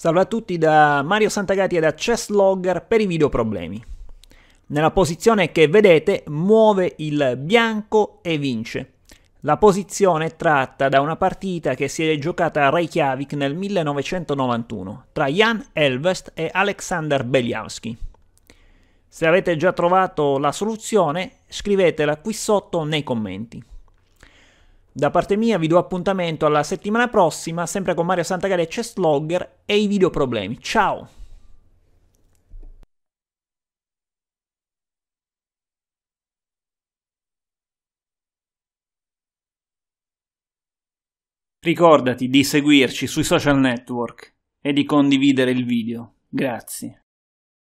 Salve a tutti da Mario Santagati e da Chesslogger per i video problemi. Nella posizione che vedete muove il bianco e vince. La posizione è tratta da una partita che si è giocata a Reykjavik nel 1991 tra Jan Elvest e Alexander Beliavski. Se avete già trovato la soluzione scrivetela qui sotto nei commenti. Da parte mia vi do appuntamento alla settimana prossima, sempre con Mario Santagare e Chesslogger e i videoproblemi. Ciao! Ricordati di seguirci sui social network e di condividere il video. Grazie.